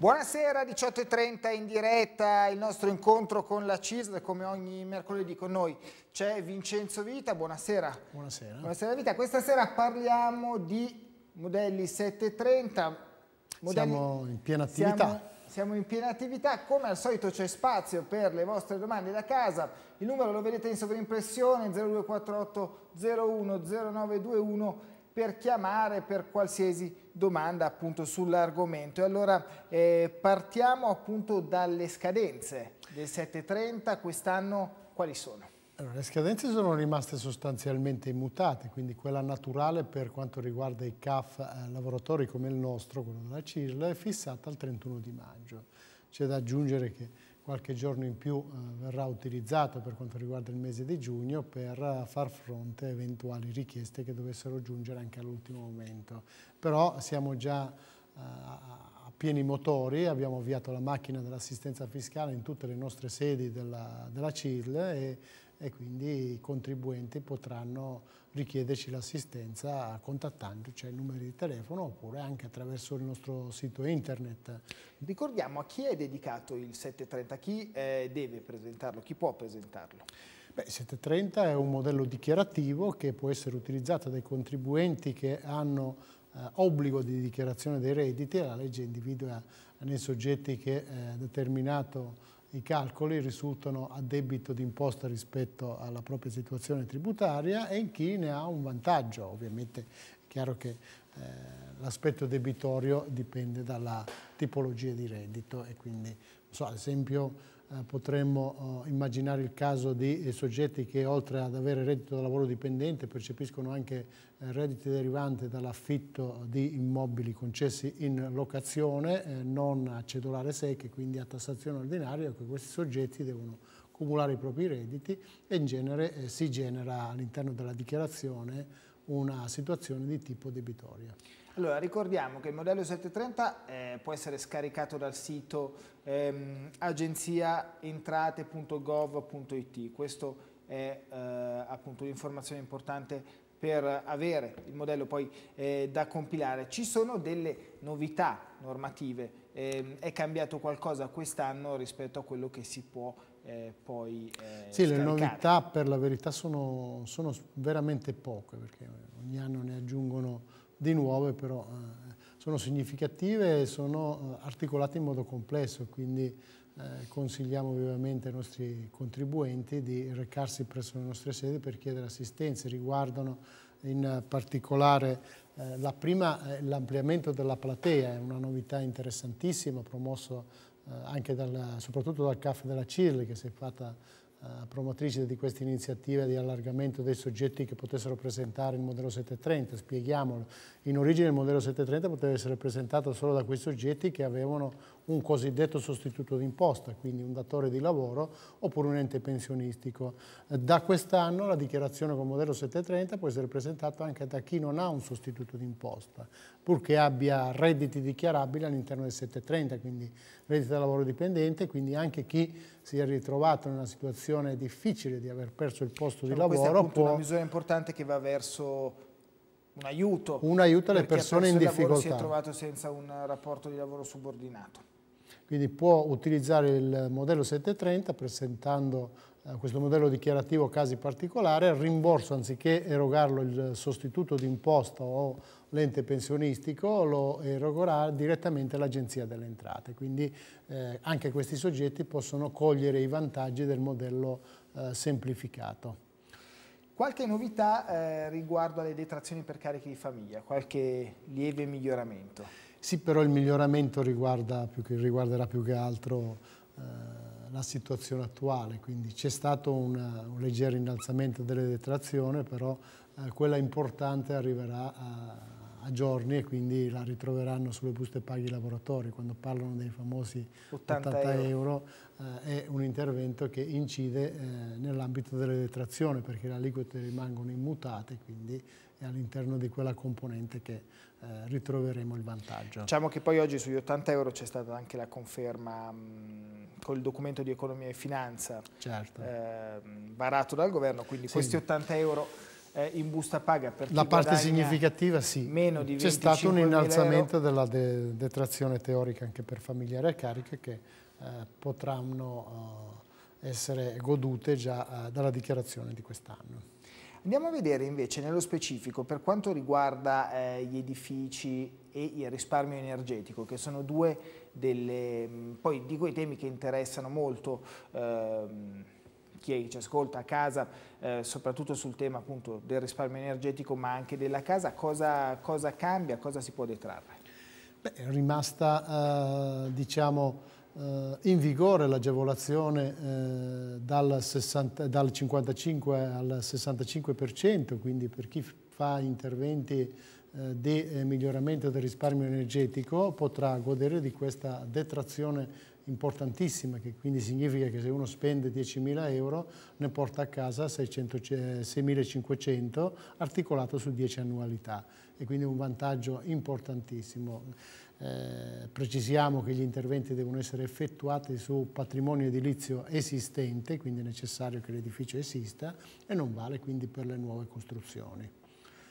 Buonasera, 18.30 in diretta il nostro incontro con la CISL, come ogni mercoledì con noi c'è Vincenzo Vita, buonasera. Buonasera. Buonasera Vita, questa sera parliamo di modelli 730. Modelli, siamo in piena attività. Siamo, siamo in piena attività, come al solito c'è spazio per le vostre domande da casa, il numero lo vedete in sovrimpressione 0248 01 0921 per chiamare per qualsiasi domanda appunto sull'argomento. E allora eh, partiamo appunto dalle scadenze del 730, quest'anno quali sono? Allora, le scadenze sono rimaste sostanzialmente immutate, quindi quella naturale per quanto riguarda i CAF eh, lavoratori come il nostro, quello della CIRL, è fissata al 31 di maggio. C'è da aggiungere che qualche giorno in più eh, verrà utilizzato per quanto riguarda il mese di giugno per eh, far fronte a eventuali richieste che dovessero giungere anche all'ultimo momento. Però siamo già eh, a pieni motori, abbiamo avviato la macchina dell'assistenza fiscale in tutte le nostre sedi della, della CIL e e quindi i contribuenti potranno richiederci l'assistenza contattandoci cioè, ai numeri di telefono oppure anche attraverso il nostro sito internet. Ricordiamo a chi è dedicato il 730, chi eh, deve presentarlo, chi può presentarlo? Beh, 730 è un modello dichiarativo che può essere utilizzato dai contribuenti che hanno eh, obbligo di dichiarazione dei redditi, la legge individua nei soggetti che ha eh, determinato i calcoli risultano a debito d'imposta rispetto alla propria situazione tributaria e in chi ne ha un vantaggio. Ovviamente è chiaro che eh, l'aspetto debitorio dipende dalla tipologia di reddito e quindi, so, ad esempio, eh, potremmo eh, immaginare il caso di soggetti che oltre ad avere reddito da lavoro dipendente percepiscono anche eh, redditi derivanti dall'affitto di immobili concessi in locazione, non a cedolare secche, quindi a tassazione ordinaria, che questi soggetti devono cumulare i propri redditi e in genere si genera all'interno della dichiarazione una situazione di tipo debitoria. Allora, ricordiamo che il modello 730 eh, può essere scaricato dal sito ehm, agenziaentrate.gov.it. Questo è eh, appunto un'informazione importante per avere il modello poi eh, da compilare. Ci sono delle novità normative, ehm, è cambiato qualcosa quest'anno rispetto a quello che si può eh, poi eh, Sì, scaricare. le novità per la verità sono, sono veramente poche perché ogni anno ne aggiungono di nuove però eh, sono significative e sono eh, articolate in modo complesso, quindi eh, consigliamo vivamente ai nostri contribuenti di recarsi presso le nostre sedi per chiedere assistenze, riguardano in particolare la prima l'ampliamento della platea, è una novità interessantissima promossa anche dal, soprattutto dal CAF della CIRL che si è fatta eh, promotrice di questa iniziativa di allargamento dei soggetti che potessero presentare il modello 730, spieghiamolo, in origine il modello 730 poteva essere presentato solo da quei soggetti che avevano un cosiddetto sostituto d'imposta, quindi un datore di lavoro oppure un ente pensionistico. Eh, da quest'anno la dichiarazione con modello 730 può essere presentata anche da chi non ha un sostituto d'imposta, purché abbia redditi dichiarabili all'interno del 730, quindi reddito da lavoro dipendente, quindi anche chi si è ritrovato in una situazione difficile di aver perso il posto cioè, di lavoro. Diciamo, questa è può... una misura importante che va verso un aiuto. Un aiuto alle persone in difficoltà. Si è trovato senza un rapporto di lavoro subordinato. Quindi può utilizzare il modello 730 presentando eh, questo modello dichiarativo casi particolari, il rimborso anziché erogarlo il sostituto d'imposta o l'ente pensionistico lo erogherà direttamente l'Agenzia delle Entrate. Quindi eh, anche questi soggetti possono cogliere i vantaggi del modello eh, semplificato. Qualche novità eh, riguardo alle detrazioni per carichi di famiglia, qualche lieve miglioramento? Sì, però il miglioramento riguarda più che, riguarderà più che altro eh, la situazione attuale, quindi c'è stato una, un leggero innalzamento delle detrazioni, però eh, quella importante arriverà a, a, giorni e quindi la ritroveranno sulle buste paghi i lavoratori. Quando parlano dei famosi 80, 80 euro, euro eh, è un intervento che incide eh, nell'ambito delle detrazioni perché le aliquote rimangono immutate, quindi è all'interno di quella componente che eh, ritroveremo il vantaggio. Diciamo che poi oggi sugli 80 euro c'è stata anche la conferma mm, con il documento di economia e finanza certo. eh, varato dal governo, quindi sì. questi 80 euro eh, in busta paga per La parte significativa sì, c'è stato un innalzamento della de detrazione teorica anche per familiari a cariche che eh, potranno eh, essere godute già dalla dichiarazione di quest'anno. Andiamo a vedere invece nello specifico per quanto riguarda eh, gli edifici e il risparmio energetico, che sono due delle, poi di quei temi che interessano molto eh, chi ci ascolta a casa, eh, soprattutto sul tema appunto del risparmio energetico, ma anche della casa, cosa, cosa cambia, cosa si può detrarre? Beh, è rimasta, eh, diciamo, eh, in vigore l'agevolazione eh, dal, dal 55 al 65%, quindi per chi fa interventi eh, di miglioramento del risparmio energetico potrà godere di questa detrazione importantissima che quindi significa che se uno spende 10.000 euro ne porta a casa 6.500 articolato su 10 annualità e quindi un vantaggio importantissimo. Eh, precisiamo che gli interventi devono essere effettuati su patrimonio edilizio esistente, quindi è necessario che l'edificio esista e non vale quindi per le nuove costruzioni.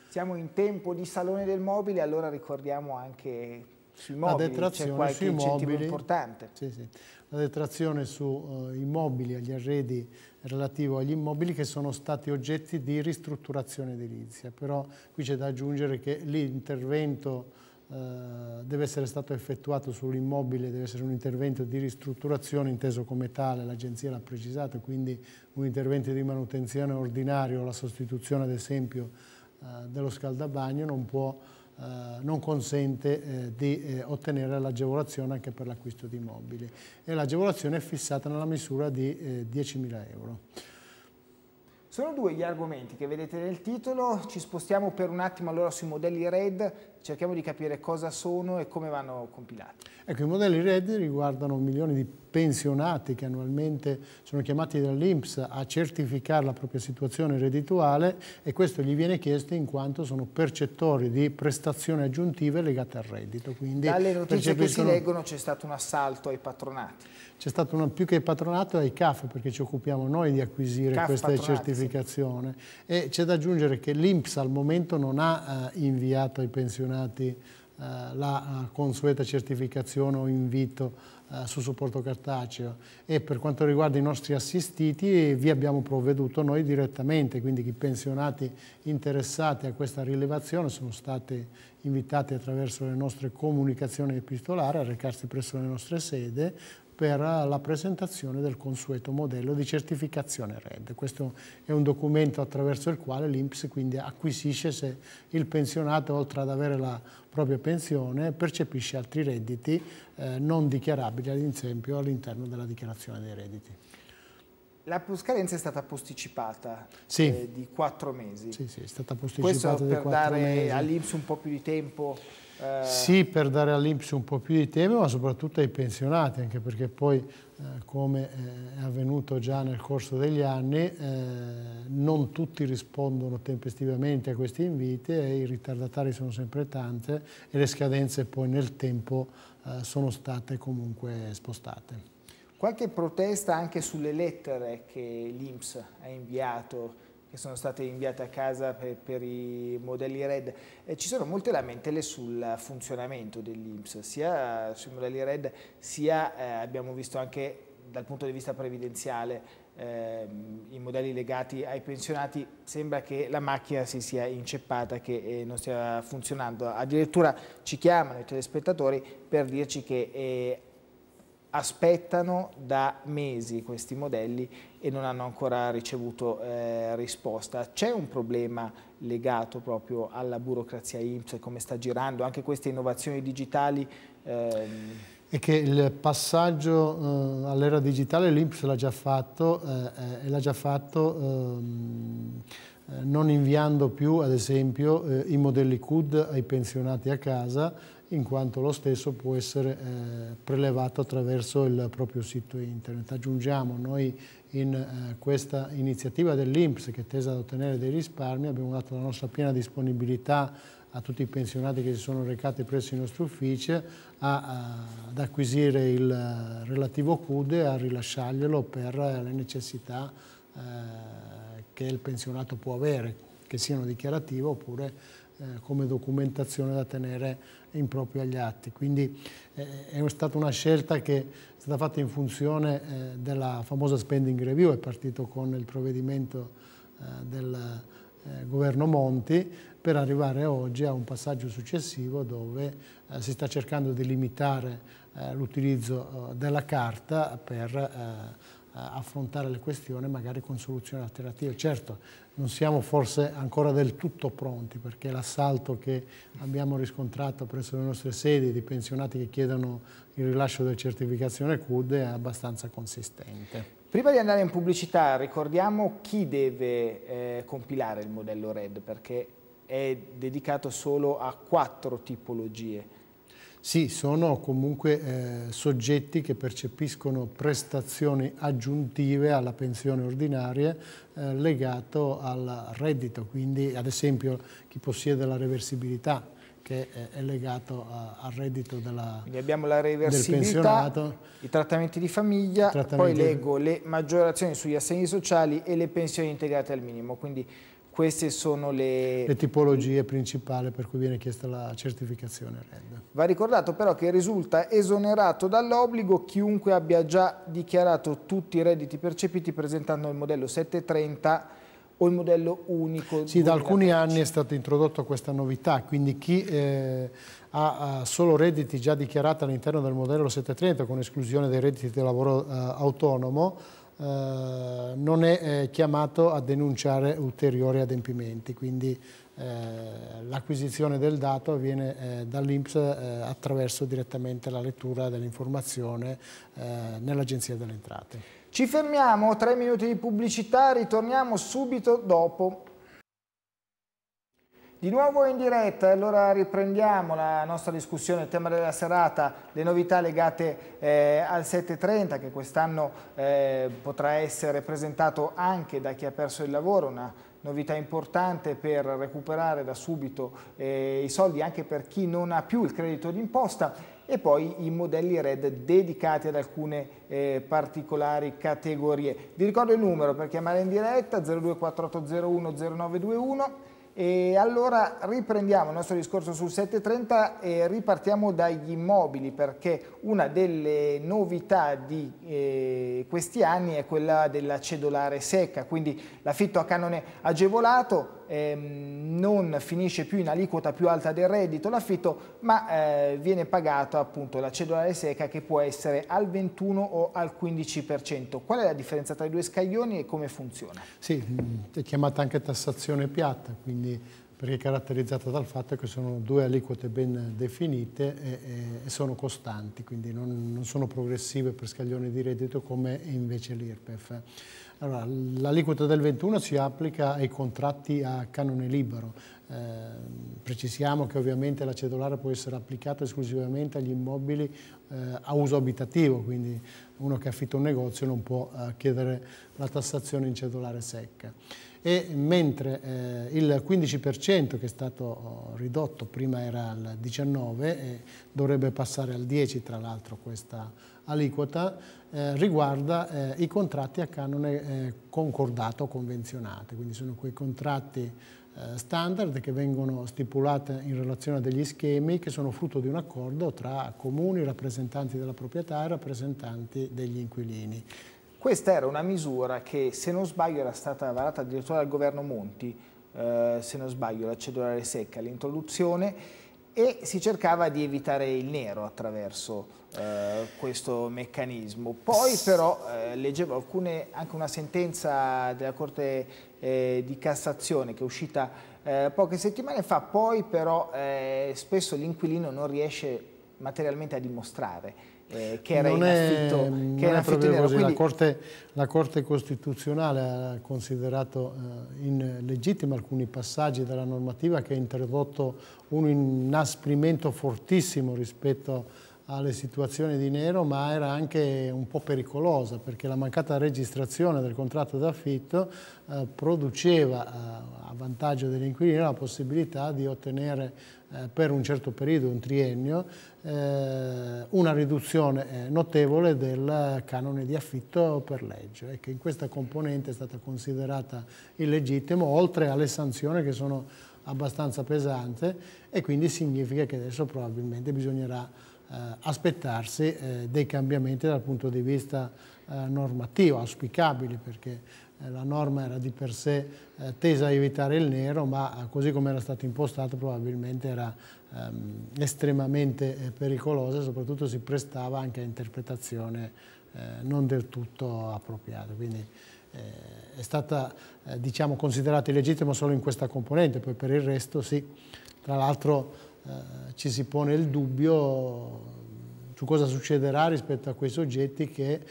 Siamo in tempo di Salone del Mobile, allora ricordiamo anche sui mobili, la detrazione sui mobili, importante. Sì, sì. La detrazione sui uh, eh, immobili, agli arredi relativo agli immobili che sono stati oggetti di ristrutturazione edilizia, però qui c'è da aggiungere che l'intervento eh, deve essere stato effettuato sull'immobile, deve essere un intervento di ristrutturazione inteso come tale, l'agenzia l'ha precisato, quindi un intervento di manutenzione ordinario, la sostituzione ad esempio eh, dello scaldabagno non, può, eh, non consente di ottenere l'agevolazione anche per l'acquisto di immobili e l'agevolazione è fissata nella misura di 10.000 euro. Sono due gli argomenti che vedete nel titolo, ci spostiamo per un attimo allora sui modelli RED cerchiamo di capire cosa sono e come vanno compilati. Ecco, i modelli RED riguardano milioni di pensionati che annualmente sono chiamati dall'Inps a certificare la propria situazione reddituale e questo gli viene chiesto in quanto sono percettori di prestazioni aggiuntive legate al reddito. Quindi Dalle notizie che si leggono c'è stato un assalto ai patronati. C'è stato una, più che ai patronati ai CAF perché ci occupiamo noi di acquisire CAF questa certificazione sì. e c'è da aggiungere che l'Inps al momento non ha eh, inviato ai pensionati campionati eh, la consueta certificazione o invito eh, su supporto cartaceo e per quanto riguarda i nostri assistiti vi abbiamo provveduto noi direttamente, quindi i pensionati interessati a questa rilevazione sono stati invitati attraverso le nostre comunicazioni epistolari a recarsi presso le nostre sede, per eh, la presentazione del consueto modello di certificazione RED. Questo è un documento attraverso il quale l'INPS quindi acquisisce se il pensionato, oltre ad avere la propria pensione, percepisce altri redditi eh, non dichiarabili, ad esempio, all'interno della dichiarazione dei redditi. La scadenza è stata posticipata sì. eh, di quattro mesi. Sì, sì, è stata posticipata Questo di quattro mesi. Questo per dare all'INPS un po' più di tempo eh. Sì, per dare all'Inps un po' più di tempo, ma soprattutto ai pensionati, anche perché poi, eh, come eh, è avvenuto già nel corso degli anni, eh, non tutti rispondono tempestivamente a questi inviti e i ritardatari sono sempre tante e le scadenze poi nel tempo eh, sono state comunque spostate. Qualche protesta anche sulle lettere che l'Inps ha inviato che sono state inviate a casa per, per i modelli RED. Eh, ci sono molte lamentele sul funzionamento dell'Inps, sia sui modelli RED, sia eh, abbiamo visto anche dal punto di vista previdenziale ehm, i modelli legati ai pensionati sembra che la macchina si sia inceppata che eh, non stia funzionando addirittura ci chiamano i telespettatori per dirci che eh, aspettano da mesi questi modelli e non hanno ancora ricevuto eh, risposta. C'è un problema legato proprio alla burocrazia IMSS e come sta girando anche queste innovazioni digitali? Ehm... È che il passaggio eh, all'era digitale l'IMPS l'ha già fatto eh, eh, e l'ha già fatto ehm, eh, non inviando più ad esempio eh, i modelli CUD ai pensionati a casa in quanto lo stesso può essere eh, prelevato attraverso il proprio sito internet. Aggiungiamo noi in eh, questa iniziativa dell'INPS che è tesa ad ottenere dei risparmi, abbiamo dato la nostra piena disponibilità a tutti i pensionati che si sono recati presso i nostri uffici a, a, ad acquisire il eh, relativo CUD e a rilasciarglielo per eh, le necessità eh, che il pensionato può avere, che siano dichiarative oppure eh, come documentazione da tenere in proprio agli atti. Quindi eh, è stata una scelta che è stata fatta in funzione eh, della famosa spending review, è partito con il provvedimento eh, del eh, governo Monti per arrivare oggi a un passaggio successivo dove si sta cercando di limitare l'utilizzo della carta per affrontare le questioni magari con soluzioni alternative. Certo, non siamo forse ancora del tutto pronti perché l'assalto che abbiamo riscontrato presso le nostre sedi di pensionati che chiedono il rilascio della certificazione CUD è abbastanza consistente. Prima di andare in pubblicità ricordiamo chi deve eh, compilare il modello RED perché è dedicato solo a quattro tipologie sì, sono comunque eh, soggetti che percepiscono prestazioni aggiuntive alla pensione ordinaria eh, legato al reddito, quindi ad esempio chi possiede la reversibilità che è, legato a, al reddito della, quindi abbiamo la reversibilità, i trattamenti di famiglia, trattamenti... poi leggo le maggiorazioni sugli assegni sociali e le pensioni integrate al minimo, quindi queste sono le... le... tipologie principali per cui viene chiesta la certificazione RED. Va ricordato però che risulta esonerato dall'obbligo chiunque abbia già dichiarato tutti i redditi percepiti presentando il modello 730 o il modello unico. Sì, da alcuni anni è stata introdotta questa novità, quindi chi eh, ha, ha, solo redditi già dichiarati all'interno del modello 730 con esclusione dei redditi del lavoro eh, autonomo eh, non è eh, chiamato a denunciare ulteriori adempimenti, quindi eh, l'acquisizione del dato avviene dall'INPS attraverso direttamente la lettura dell'informazione nell'Agenzia delle Entrate. Ci fermiamo, tre minuti di pubblicità, ritorniamo subito dopo. Di nuovo in diretta, allora riprendiamo la nostra discussione, il tema della serata, le novità legate eh, al 7.30 che quest'anno eh, potrà essere presentato anche da chi ha perso il lavoro, una novità importante per recuperare da subito eh, i soldi anche per chi non ha più il credito d'imposta e poi i modelli RED dedicati ad alcune eh, particolari categorie. Vi ricordo il numero per chiamare in diretta 0248010921 e allora riprendiamo il nostro discorso sul 730 e ripartiamo dagli immobili perché una delle novità di eh, questi anni è quella della cedolare secca, quindi l'affitto a canone agevolato Ehm, non finisce più in aliquota più alta del reddito l'affitto, ma eh, viene pagata appunto la cedolare seca che può essere al 21 o al 15%. Qual è la differenza tra i due scaglioni e come funziona? Sì, mm, è chiamata anche tassazione piatta, quindi perché è caratterizzata dal fatto che sono due aliquote ben definite e, e sono costanti, quindi non, non, sono progressive per scaglioni di reddito come invece l'IRPEF. Allora, l'aliquota del 21 si applica ai contratti a canone libero. Eh, precisiamo che ovviamente la cedolare può essere applicata esclusivamente agli immobili eh, a uso abitativo, quindi uno che affitta un negozio non può eh, chiedere la tassazione in cedolare secca. E mentre eh, il 15% che è stato oh, ridotto, prima era al 19%, eh, dovrebbe passare al 10% tra l'altro questa aliquota eh, riguarda eh, i contratti a canone eh, concordato o convenzionato, quindi sono quei contratti eh, standard che vengono stipulati in relazione a degli schemi che sono frutto di un accordo tra comuni, rappresentanti della proprietà e rappresentanti degli inquilini. Questa era una misura che, se non sbaglio, era stata varata addirittura dal governo Monti, eh, se non sbaglio, la cedolare secca, l'introduzione e si cercava di evitare il nero attraverso eh, questo meccanismo. Poi però eh, leggevo alcune, anche una sentenza della Corte eh, di Cassazione che è uscita eh, poche settimane fa, poi però eh, spesso l'inquilino non riesce materialmente a dimostrare eh, che era non in affitto, è, che era affitto in Quindi... la, corte, la, corte, Costituzionale ha considerato eh, illegittima alcuni passaggi della normativa che ha introdotto un inasprimento fortissimo rispetto alle situazioni di nero, ma era anche un po' pericolosa perché la mancata registrazione del contratto d'affitto eh, produceva eh, vantaggio dell'inquilino la possibilità di ottenere eh, per un certo periodo, un triennio, eh, una riduzione eh, notevole del canone di affitto per legge e ecco, che in questa componente è stata considerata illegittimo oltre alle sanzioni che sono abbastanza pesante e quindi significa che adesso probabilmente bisognerà eh, aspettarsi eh, dei cambiamenti dal punto di vista eh, normativo, auspicabili perché eh, la norma era di per sé eh, tesa a evitare il nero, ma eh, così come era stato impostato probabilmente era ehm, estremamente pericolosa e soprattutto si prestava anche a interpretazione eh, non del tutto appropriata. Quindi eh, è stata eh, diciamo, considerata illegittima solo in questa componente, poi per il resto sì. Tra l'altro ci si pone il dubbio su cosa succederà rispetto a quei soggetti che eh,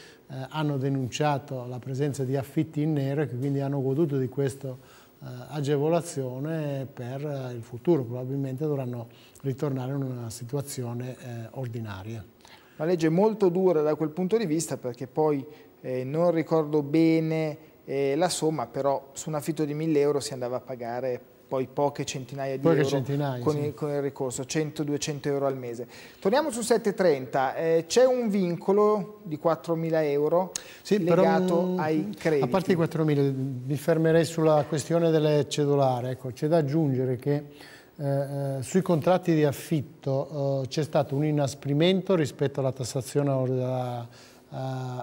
hanno denunciato la presenza di affitti in nero e che quindi hanno goduto di questa eh, agevolazione per eh, il futuro, probabilmente dovranno ritornare in una situazione eh, ordinaria. La legge è molto dura da quel punto di vista perché poi eh, non ricordo bene la somma, però su un affitto di 1000 euro si andava a pagare poi poche centinaia di poche euro centinaia, con, sì. il, con, il, ricorso, 100-200 euro al mese. Torniamo su 730, eh, c'è un vincolo di 4.000 euro sì, legato però, ai crediti. A parte i 4.000, mi fermerei sulla questione delle cedolare, ecco, c'è da aggiungere che eh, eh, sui contratti di affitto eh, c'è stato un inasprimento rispetto alla tassazione or, uh, eh,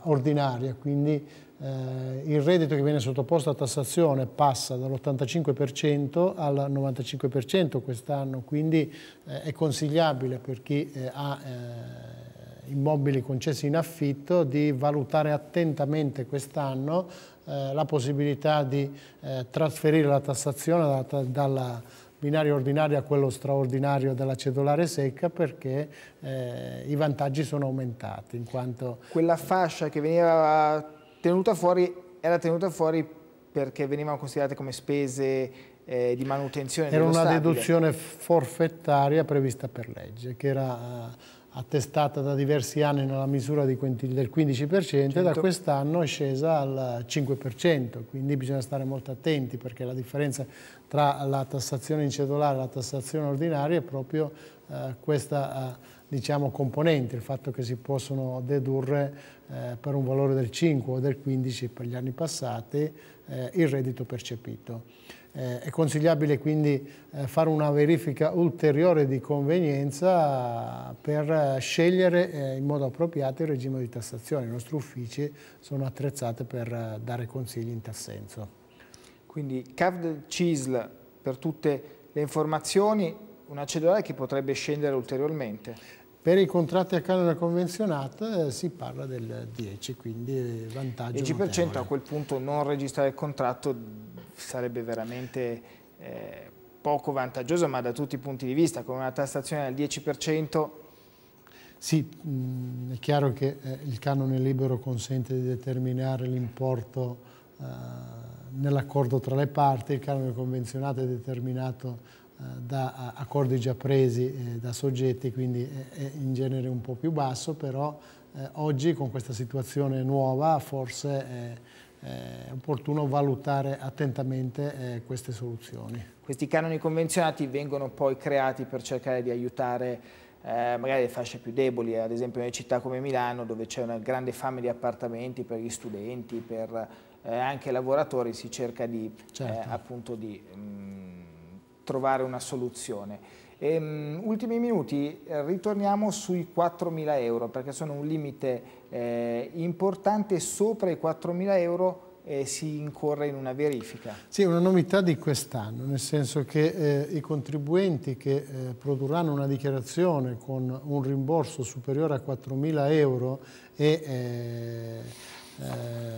ordinaria, quindi eh, il reddito che viene sottoposto a tassazione passa dall'85% al 95% quest'anno, quindi eh, è consigliabile per chi eh, ha eh, immobili concessi in affitto di valutare attentamente quest'anno eh, la possibilità di eh, trasferire la tassazione dalla, dalla binario ordinario a quello straordinario della cedolare secca perché eh, i vantaggi sono aumentati. In quanto, Quella fascia che veniva tenuta fuori, era tenuta fuori perché venivano considerate come spese eh, di manutenzione Era una deduzione forfettaria prevista per legge, che era eh, attestata da diversi anni nella misura del 15% 100. e da quest'anno è scesa al 5%, quindi bisogna stare molto attenti perché la differenza tra la tassazione in cedolare e la tassazione ordinaria è proprio eh, questa eh, diciamo, componente, il fatto che si possono dedurre eh, per un valore del 5 o del 15 per gli anni passati il reddito percepito. è consigliabile quindi fare una verifica ulteriore di convenienza per scegliere in modo appropriato il regime di tassazione. I nostri uffici sono attrezzati per dare consigli in tal senso. Quindi CAVD CISL per tutte le informazioni una cedolare che potrebbe scendere ulteriormente. Per i contratti a canone convenzionato eh, si parla del 10, quindi eh, vantaggio. Il 10% notevole. a quel punto non registrare il contratto sarebbe veramente eh, poco vantaggioso, ma da tutti i punti di vista, con una tassazione al 10%. Sì, mh, mm, è chiaro che eh, il canone libero consente di determinare l'importo eh, nell'accordo tra le parti, il canone convenzionato è determinato eh, da accordi già presi eh, da soggetti, quindi è in genere un po' più basso, però eh, oggi con questa situazione nuova forse è opportuno valutare attentamente queste soluzioni. Questi canoni convenzionati vengono poi creati per cercare di aiutare eh, magari le fasce più deboli, ad esempio in città come Milano dove c'è una grande fame di appartamenti per gli studenti, per eh, anche lavoratori, si cerca di, certo. eh, appunto di mh, mm, trovare una soluzione. E, ehm, ultimi minuti, ritorniamo sui 4.000 euro perché sono un limite eh, importante, sopra i 4.000 euro eh, si incorre in una verifica. Sì, una novità di quest'anno, nel senso che eh, i contribuenti che eh, produrranno una dichiarazione con un rimborso superiore a 4.000 euro e eh, eh,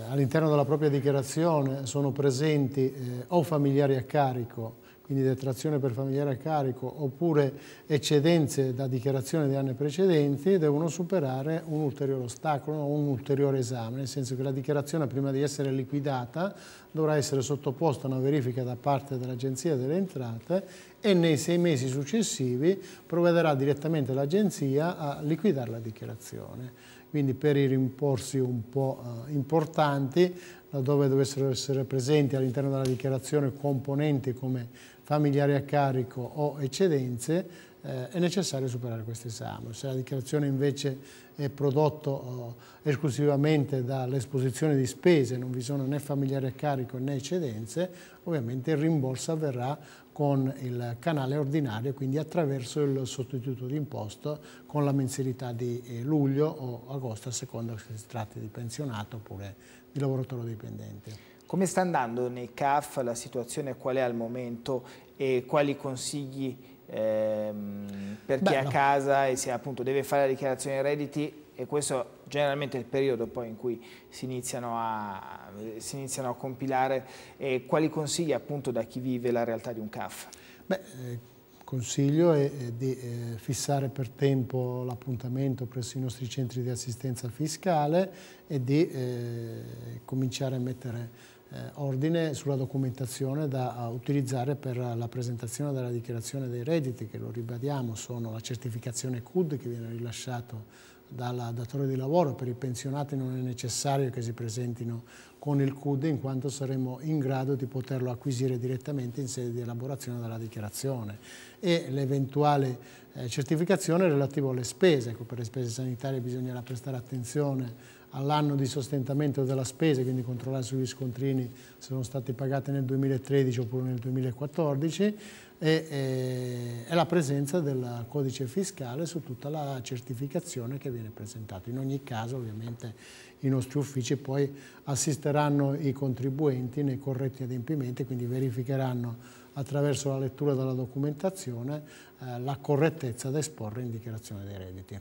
all'interno della propria dichiarazione sono presenti o familiari a carico quindi detrazione per familiare a carico, oppure eccedenze da dichiarazione di anni precedenti, devono superare un ulteriore ostacolo o un ulteriore esame, nel senso che la dichiarazione prima di essere liquidata dovrà essere sottoposta a una verifica da parte dell'Agenzia delle Entrate e nei sei mesi successivi provvederà direttamente l'Agenzia a liquidare la dichiarazione quindi per i rimborsi un po' eh, importanti, laddove dovessero essere presenti all'interno della dichiarazione componenti come familiari a carico o eccedenze, eh, è necessario superare questo esame. Se la dichiarazione invece è prodotta eh, esclusivamente dall'esposizione di spese, non vi sono né familiari a carico né eccedenze, ovviamente il rimborso avverrà con il canale ordinario, quindi attraverso il sostituto d'imposto con la mensilità di eh, luglio o agosto, a seconda se si tratti di pensionato oppure di lavoratore dipendente. Come sta andando nei CAF la situazione, qual è al momento e quali consigli ehm, per chi Beh, è a no. casa e se appunto deve fare la dichiarazione redditi e questo generalmente è il periodo poi in cui si iniziano a, si iniziano a compilare, eh, quali consigli appunto da chi vive la realtà di un CAF? Beh, eh, consiglio è, di eh, fissare per tempo l'appuntamento presso i nostri centri di assistenza fiscale e di eh, cominciare a mettere ordine sulla documentazione da utilizzare per la presentazione della dichiarazione dei redditi che lo ribadiamo sono la certificazione CUD che viene rilasciato dal datore di lavoro, per i pensionati non è necessario che si presentino con il CUD in quanto saremo in grado di poterlo acquisire direttamente in sede di elaborazione della dichiarazione e l'eventuale eh, certificazione relativa alle spese, ecco, per le spese sanitarie bisognerà prestare attenzione all'anno di sostentamento della spesa, quindi controllare sugli scontrini se sono stati pagati nel 2013 oppure nel 2014, e, e, la presenza del codice fiscale su tutta la certificazione che viene presentata. In ogni caso ovviamente i nostri uffici poi assisteranno i contribuenti nei corretti adempimenti, quindi verificheranno attraverso la lettura della documentazione eh, la correttezza da esporre in dichiarazione dei redditi.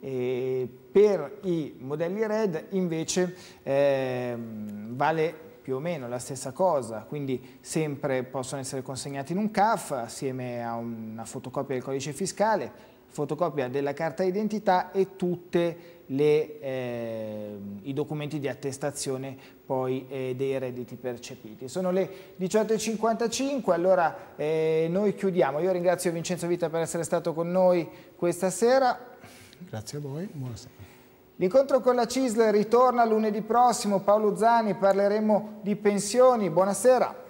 E per i modelli RED invece eh, vale più o meno la stessa cosa, quindi sempre possono essere consegnati in un CAF assieme a una fotocopia del codice fiscale, fotocopia della carta d'identità e tutti eh, i documenti di attestazione poi, eh, dei redditi percepiti. Sono le 18.55, allora eh, noi chiudiamo. Io ringrazio Vincenzo Vita per essere stato con noi questa sera. Grazie a voi, buonasera. L'incontro con la CISL ritorna lunedì prossimo, Paolo Zani, parleremo di pensioni. Buonasera.